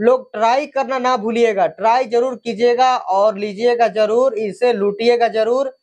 लोग ट्राई करना ना भूलिएगा ट्राई जरूर कीजिएगा और लीजिएगा जरूर इसे लूटिएगा जरूर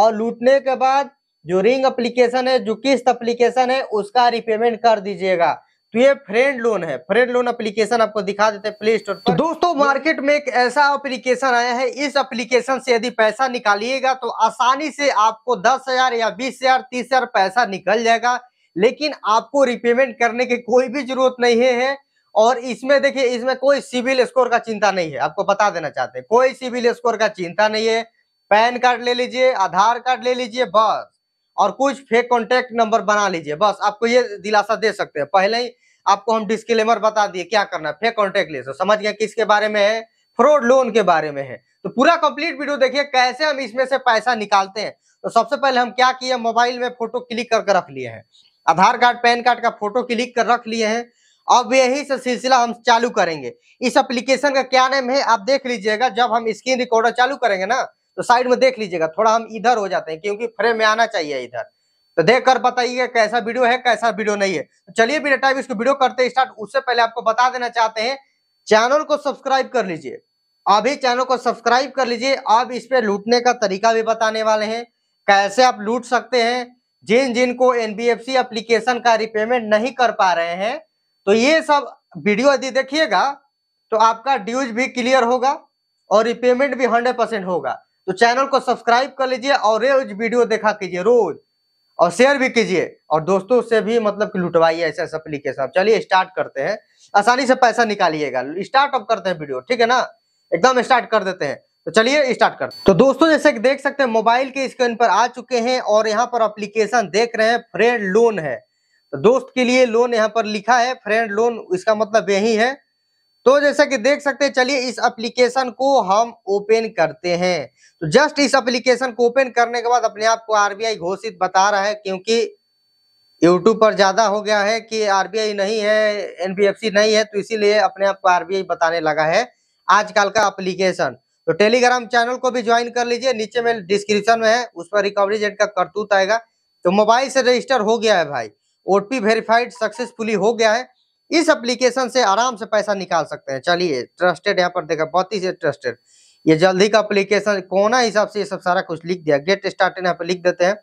और लूटने के बाद जो रिंग एप्लीकेशन है जो किस्त एप्लीकेशन है उसका रिपेमेंट कर दीजिएगा तो ये फ्रेंड लोन है फ्रेंड लोन एप्लीकेशन आपको दिखा देते हैं प्ले स्टोर पर तो दोस्तों मार्केट में एक ऐसा एप्लीकेशन आया है इस एप्लीकेशन से यदि पैसा निकालिएगा तो आसानी से आपको दस हजार या बीस हजार तीस हजार पैसा निकल जाएगा लेकिन आपको रिपेमेंट करने की कोई भी जरूरत नहीं है और इसमें देखिए इसमें कोई सिविल स्कोर का चिंता नहीं है आपको बता देना चाहते हैं कोई सिविल स्कोर का चिंता नहीं है पैन कार्ड ले लीजिए आधार कार्ड ले लीजिए बस और कुछ फेक कॉन्टेक्ट नंबर बना लीजिए बस आपको ये दिलासा दे सकते हैं पहले ही आपको हम डिस्क्लेमर बता दिए क्या करना है फेक कॉन्टेक्ट ले तो समझ गए किसके बारे में है फ्रॉड लोन के बारे में है तो पूरा कंप्लीट वीडियो देखिए कैसे हम इसमें से पैसा निकालते हैं तो सबसे पहले हम क्या किए मोबाइल में फोटो क्लिक करके रख लिए हैं आधार कार्ड पैन कार्ड का फोटो क्लिक कर रख लिए हैं अब यही से सिलसिला हम चालू करेंगे इस एप्लीकेशन का क्या नेम है आप देख लीजिएगा जब हम स्क्रीन रिकॉर्डर चालू करेंगे ना तो साइड में देख लीजिएगा थोड़ा हम इधर हो जाते हैं क्योंकि फ्रेम में आना चाहिए इधर तो देख कर बताइए कैसा वीडियो है कैसा वीडियो नहीं है तो चलिए बिना टाइम इसको वीडियो करते स्टार्ट उससे पहले आपको बता देना चाहते हैं चैनल को सब्सक्राइब कर लीजिए अभी चैनल को सब्सक्राइब कर लीजिए अब इस पर लूटने का तरीका भी बताने वाले हैं कैसे आप लूट सकते हैं जिन जिनको एनबीएफसी एप्लीकेशन का रिपेमेंट नहीं कर पा रहे हैं तो ये सब वीडियो यदि देखिएगा तो आपका ड्यूज भी क्लियर होगा और रिपेमेंट भी हंड्रेड परसेंट होगा तो चैनल को सब्सक्राइब कर लीजिए और रोज वीडियो देखा कीजिए रोज और शेयर भी कीजिए और दोस्तों से भी मतलब कि लुटवाइए ऐसे ऐसे अप्लीकेशन चलिए स्टार्ट करते हैं आसानी से पैसा निकालिएगा स्टार्ट अप करते हैं वीडियो ठीक है ना एकदम स्टार्ट कर देते हैं तो चलिए स्टार्ट करते हैं तो दोस्तों जैसे कि देख सकते हैं मोबाइल के स्क्रीन पर आ चुके हैं और यहाँ पर अप्लीकेशन देख रहे हैं फ्रेंड लोन है तो दोस्त के लिए लोन यहाँ पर लिखा है फ्रेंड लोन इसका मतलब यही है तो जैसा कि देख सकते हैं चलिए इस एप्लीकेशन को हम ओपन करते हैं तो जस्ट इस एप्लीकेशन को ओपन करने के बाद अपने आप को आरबीआई घोषित बता रहा है क्योंकि यूट्यूब पर ज्यादा हो गया है कि आरबीआई नहीं है एनबीएफसी नहीं है तो इसीलिए अपने आप को आरबीआई बताने लगा है आजकल का एप्लीकेशन तो टेलीग्राम चैनल को भी ज्वाइन कर लीजिए नीचे में डिस्क्रिप्शन में है उस पर रिकवरी जेट का करतूत आएगा तो मोबाइल से रजिस्टर हो गया है भाई ओटीपी वेरीफाइड सक्सेसफुली हो गया है इस एप्लीकेशन से आराम से पैसा निकाल सकते हैं चलिए ट्रस्टेड यहाँ पर देखा बहुत ही ट्रस्टेड ये जल्दी का एप्लीकेशन कोना हिसाब से ये सब सारा कुछ लिख दिया गेट स्टार्ट यहाँ पर लिख देते हैं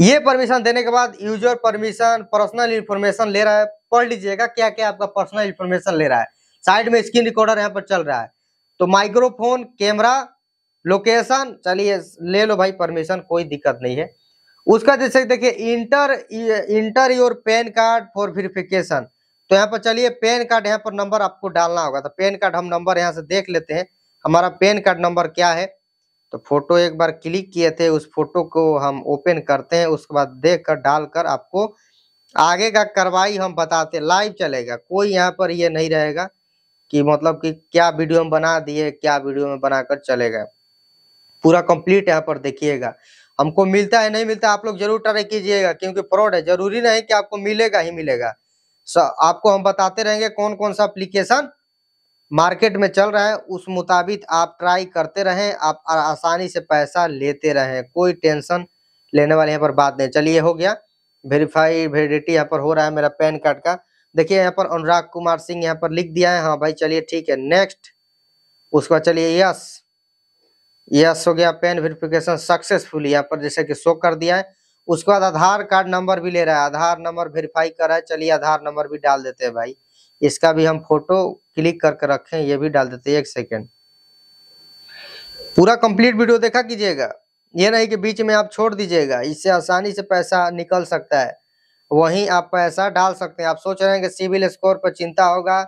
ये परमिशन देने के बाद यूजर परमिशन पर्सनल इन्फॉर्मेशन ले रहा है पढ़ लीजिएगा क्या क्या आपका पर्सनल इन्फॉर्मेशन ले रहा है साइड में स्क्रीन रिकॉर्डर यहाँ पर चल रहा है तो माइक्रोफोन कैमरा लोकेशन चलिए ले लो भाई परमिशन कोई दिक्कत नहीं है उसका जैसे देखिए enter enter your PAN card for verification तो यहाँ पर चलिए पैन कार्ड यहाँ पर नंबर आपको डालना होगा तो पैन कार्ड हम नंबर यहाँ से देख लेते हैं हमारा पैन कार्ड नंबर क्या है तो फोटो एक बार क्लिक किए थे उस फोटो को हम ओपन करते हैं उसके बाद देख कर डाल कर आपको आगे का कार्रवाई हम बताते लाइव चलेगा कोई यहाँ पर ये नहीं रहेगा कि मतलब कि क्या वीडियो में बना दिए क्या वीडियो में बनाकर चलेगा पूरा कंप्लीट यहाँ पर देखिएगा हमको मिलता है नहीं मिलता आप लोग जरूर ट्राई कीजिएगा क्योंकि फ्रॉड है जरूरी नहीं कि आपको मिलेगा ही मिलेगा आपको हम बताते रहेंगे कौन कौन सा अप्लीकेशन मार्केट में चल रहा है उस मुताबिक आप ट्राई करते रहें आप आसानी से पैसा लेते रहें कोई टेंशन लेने वाले यहाँ पर बात नहीं चलिए हो गया वेरीफाई वेरिडिटी यहाँ पर हो रहा है मेरा पैन कार्ड का देखिए यहाँ पर अनुराग कुमार सिंह यहाँ पर लिख दिया है हाँ भाई चलिए ठीक है नेक्स्ट उसके बाद चलिए यस यस हो गया पेन वेरिफिकेशन सक्सेसफुल यहाँ पर जैसे कि शो कर दिया है उसके बाद आधार कार्ड नंबर भी ले रहा है आधार नंबर वेरीफाई कर रहा है चलिए आधार नंबर भी डाल देते हैं भाई इसका भी हम फोटो क्लिक करके रखें ये भी डाल देते हैं एक सेकेंड पूरा कंप्लीट वीडियो देखा कीजिएगा ये नहीं कि बीच में आप छोड़ दीजिएगा इससे आसानी से पैसा निकल सकता है वहीं आप पैसा डाल सकते हैं आप सोच रहे हैं कि सिविल स्कोर पर चिंता होगा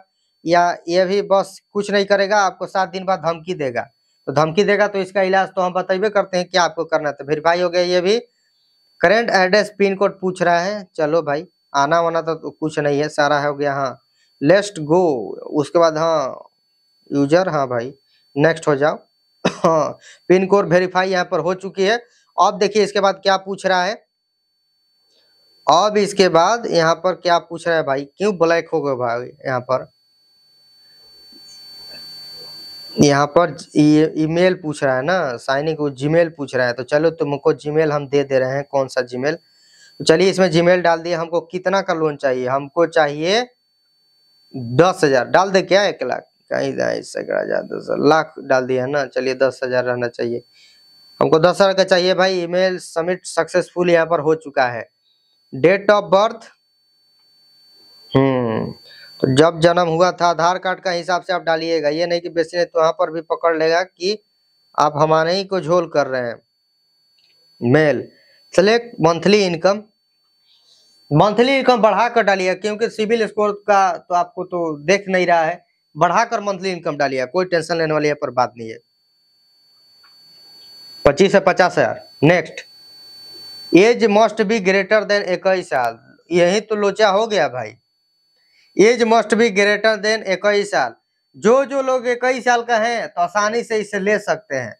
या ये भी बस कुछ नहीं करेगा आपको सात दिन बाद धमकी देगा तो धमकी देगा तो इसका इलाज तो हम बताइए करते हैं क्या आपको करना है तो वेरीफाई हो गया ये भी करेंट एड्रेस पिन कोड पूछ रहा है चलो भाई आना वाना तो, तो कुछ नहीं है सारा हो गया हाँ लेस्ट गो उसके बाद हाँ यूजर हाँ भाई नेक्स्ट हो जाओ हाँ पिन कोड वेरीफाई यहाँ पर हो चुकी है अब देखिए इसके बाद क्या पूछ रहा है अब इसके बाद यहाँ पर क्या पूछ रहा है भाई क्यों ब्लैक हो गए भाई यहाँ पर यहाँ पर ईमेल पूछ रहा है ना साइनिक वो जीमेल पूछ रहा है तो चलो तुमको जीमेल हम दे दे रहे हैं कौन सा जीमेल तो चलिए इसमें जीमेल डाल दिए हमको कितना का लोन चाहिए हमको चाहिए दस हजार डाल दे क्या एक लाख कहीं हजार दस लाख डाल दिया है ना चलिए दस हजार रहना चाहिए हमको दस हजार का चाहिए भाई ईमेल सबमिट सक्सेसफुल यहाँ पर हो चुका है डेट ऑफ बर्थ हम्म तो जब जन्म हुआ था आधार कार्ड का हिसाब से आप डालिएगा ये नहीं कि बेसी ने तो वहां पर भी पकड़ लेगा कि आप हमारे ही को झोल कर रहे हैं male select monthly income monthly income बढ़ाकर डालिए क्योंकि सिविल स्कोर का तो आपको तो देख नहीं रहा है बढ़ाकर मंथली इनकम डालिए कोई टेंशन लेने वाली है पर बात नहीं है पच्चीस से पचास हजार next age must be greater than इक्कीस साल यही तो लोचा हो गया भाई age must be greater than इक्कीस साल जो जो लोग इक्कीस साल का हैं तो आसानी से इसे ले सकते हैं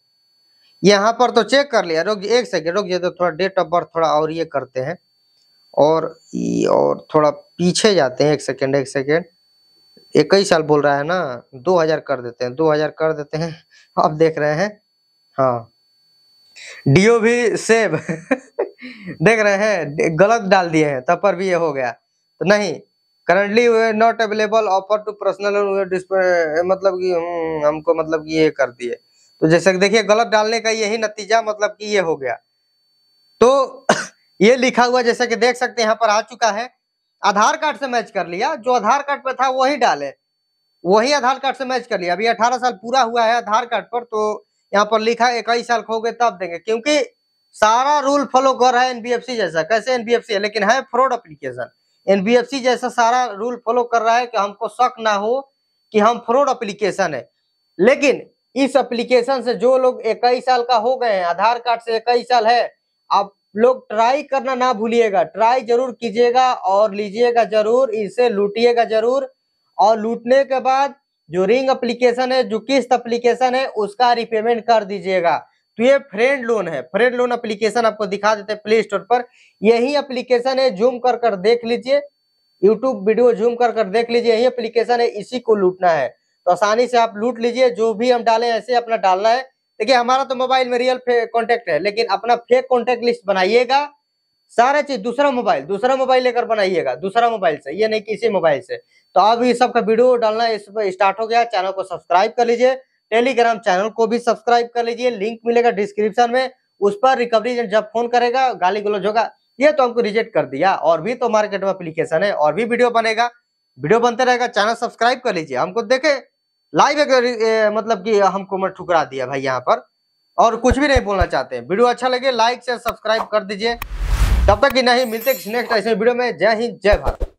यहाँ पर तो चेक कर लिया रोक एक सेकेंड रोक तो थोड़ा डेट ऑफ बर्थ थोड़ा और ये करते हैं और और थोड़ा पीछे जाते हैं एक सेकेंड एक सेकेंड इक्कीस साल बोल रहा है ना दो हजार कर देते हैं दो हजार कर देते हैं आप देख रहे हैं हाँ डीओ भी सेव देख रहे हैं गलत डाल दिए हैं तब पर भी ये हो गया तो नहीं currently not available offer to personal मतलब कि हम्म, हमको मतलब कि ये कर दिए तो जैसे देखिए गलत डालने का यही नतीजा मतलब कि ये हो गया तो ये लिखा हुआ जैसे कि देख सकते हैं यहाँ पर आ चुका है आधार कार्ड से मैच कर लिया जो आधार कार्ड पर था वही डाले वही आधार कार्ड से मैच कर लिया अभी अठारह साल पूरा हुआ है आधार कार्ड पर तो यहाँ पर लिखा इक्कीस साल खो गए तब देंगे क्योंकि सारा रूल फॉलो कर रहा है एनबीएफसी जैसा कैसे एनबीएफसी है लेकिन है फ्रॉड अप्लीकेशन एनबीएफसी जैसा सारा रूल फॉलो कर रहा है कि हमको शक ना हो कि हम फ्रॉड अप्लीकेशन है लेकिन इस अप्लीकेशन से जो लोग इक्कीस साल का हो गए हैं आधार कार्ड से इक्कीस साल है आप लोग ट्राई करना ना भूलिएगा ट्राई जरूर कीजिएगा और लीजिएगा जरूर इसे लूटिएगा जरूर और लूटने के बाद जो रिंग एप्लीकेशन है जो किस्त एप्लीकेशन है उसका रिपेमेंट कर दीजिएगा तो ये फ्रेंड लोन है फ्रेंड लोन एप्लीकेशन आपको दिखा देते हैं प्ले स्टोर पर यही एप्लीकेशन है जूम कर कर देख लीजिए यूट्यूब वीडियो जूम कर कर देख लीजिए यही एप्लीकेशन है इसी को लूटना है तो आसानी से आप लूट लीजिए जो भी हम डालें ऐसे अपना डालना है देखिए हमारा तो मोबाइल में रियल कॉन्टेक्ट है लेकिन अपना फेक कॉन्टेक्ट लिस्ट बनाइएगा सारा चीज दूसरा मोबाइल दूसरा मोबाइल लेकर बनाइएगा दूसरा मोबाइल से ये नहीं कि इसी मोबाइल से तो अब ये सबका वीडियो डालना इस पर स्टार्ट हो गया चैनल को सब्सक्राइब कर लीजिए टेलीग्राम चैनल को भी सब्सक्राइब कर लीजिए लिंक मिलेगा डिस्क्रिप्शन में उस पर रिकवरी एजेंट जब फोन करेगा गाली गलोज होगा ये तो हमको रिजेक्ट कर दिया और भी तो मार्केट में अप्लीकेशन है और भी वीडियो बनेगा वीडियो बनते रहेगा चैनल सब्सक्राइब कर लीजिए हमको देखे लाइव एक मतलब कि हमको मैं ठुकरा दिया भाई यहाँ पर और कुछ भी नहीं बोलना चाहते वीडियो अच्छा लगे लाइक शेयर सब्सक्राइब कर दीजिए तब तक कि नहीं मिलते नेक्स्ट ऐसे वीडियो में जय हिंद जय भारत